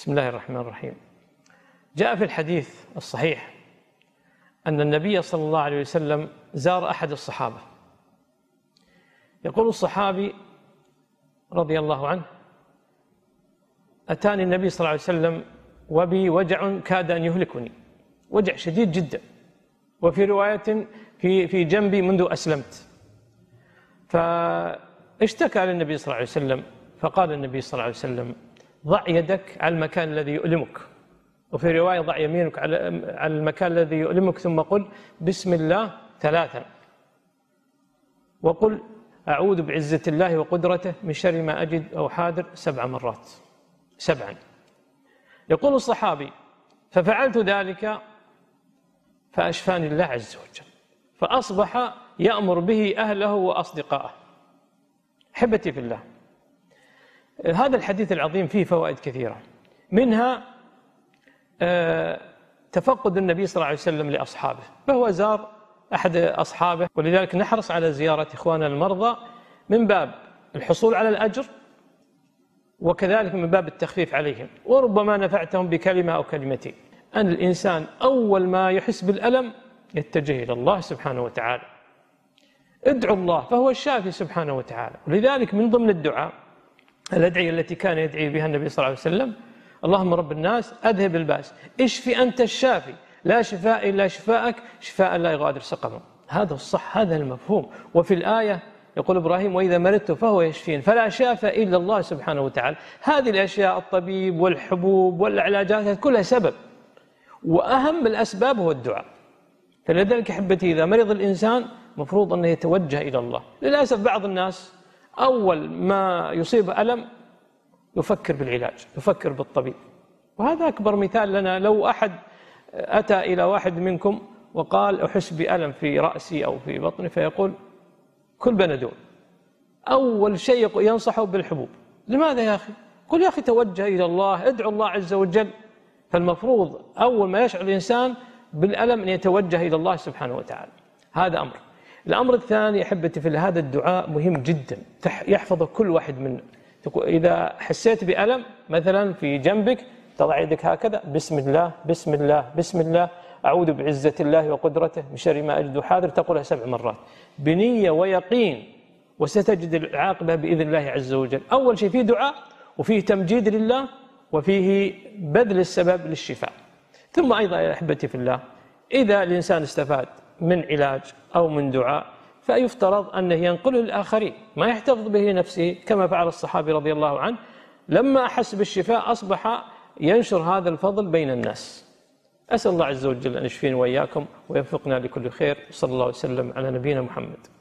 بسم الله الرحمن الرحيم جاء في الحديث الصحيح أن النبي صلى الله عليه وسلم زار أحد الصحابة يقول الصحابي رضي الله عنه أتاني النبي صلى الله عليه وسلم وبي وجع كاد أن يهلكني وجع شديد جدا وفي رواية في في جنبي منذ أسلمت فاشتكى للنبي صلى الله عليه وسلم فقال النبي صلى الله عليه وسلم ضع يدك على المكان الذي يؤلمك وفي رواية ضع يمينك على المكان الذي يؤلمك ثم قل بسم الله ثلاثا وقل أعوذ بعزة الله وقدرته من شر ما أجد أو حاذر سبع مرات سبعا يقول الصحابي ففعلت ذلك فأشفاني الله عز وجل فأصبح يأمر به أهله وأصدقائه أحبتي في الله هذا الحديث العظيم فيه فوائد كثيرة منها آه، تفقد النبي صلى الله عليه وسلم لأصحابه فهو زار أحد أصحابه ولذلك نحرص على زيارة إخواننا المرضى من باب الحصول على الأجر وكذلك من باب التخفيف عليهم وربما نفعتهم بكلمة أو كلمتين أن الإنسان أول ما يحس بالألم يتجه إلى الله سبحانه وتعالى ادعو الله فهو الشافي سبحانه وتعالى ولذلك من ضمن الدعاء الأدعية التي كان يدعي بها النبي صلى الله عليه وسلم اللهم رب الناس أذهب الباس اشفي أنت الشافي لا شفاء إلا شفاءك شفاء لا يغادر سقما هذا الصح هذا المفهوم وفي الآية يقول إبراهيم وإذا مرضت فهو يشفين فلا شافى إلا الله سبحانه وتعالى هذه الأشياء الطبيب والحبوب والعلاجات كلها سبب وأهم الأسباب هو الدعاء فلذلك أحبتي إذا مرض الإنسان مفروض أنه يتوجه إلى الله للأسف بعض الناس أول ما يصيب ألم يفكر بالعلاج يفكر بالطبيب وهذا أكبر مثال لنا لو أحد أتى إلى واحد منكم وقال أحس بألم في رأسي أو في بطني فيقول كل بندول أول شيء ينصحه بالحبوب لماذا يا أخي؟ قل يا أخي توجه إلى الله ادعو الله عز وجل فالمفروض أول ما يشعر الإنسان بالألم أن يتوجه إلى الله سبحانه وتعالى هذا أمر الأمر الثاني أحبتي في هذا الدعاء مهم جدا يحفظه كل واحد منا إذا حسيت بألم مثلا في جنبك تضع يدك هكذا بسم الله بسم الله بسم الله أعوذ بعزة الله وقدرته من شر ما أجد حاضر تقولها سبع مرات بنية ويقين وستجد العاقبة بإذن الله عز وجل أول شيء فيه دعاء وفيه تمجيد لله وفيه بذل السبب للشفاء ثم أيضا يا أحبتي في الله إذا الإنسان استفاد من علاج أو من دعاء فيفترض أنه ينقله للآخرين ما يحتفظ به نفسه كما فعل الصحابي رضي الله عنه لما أحس بالشفاء أصبح ينشر هذا الفضل بين الناس أسأل الله عز وجل أن يشفينا وإياكم ويوفقنا لكل خير صلى الله وسلم على نبينا محمد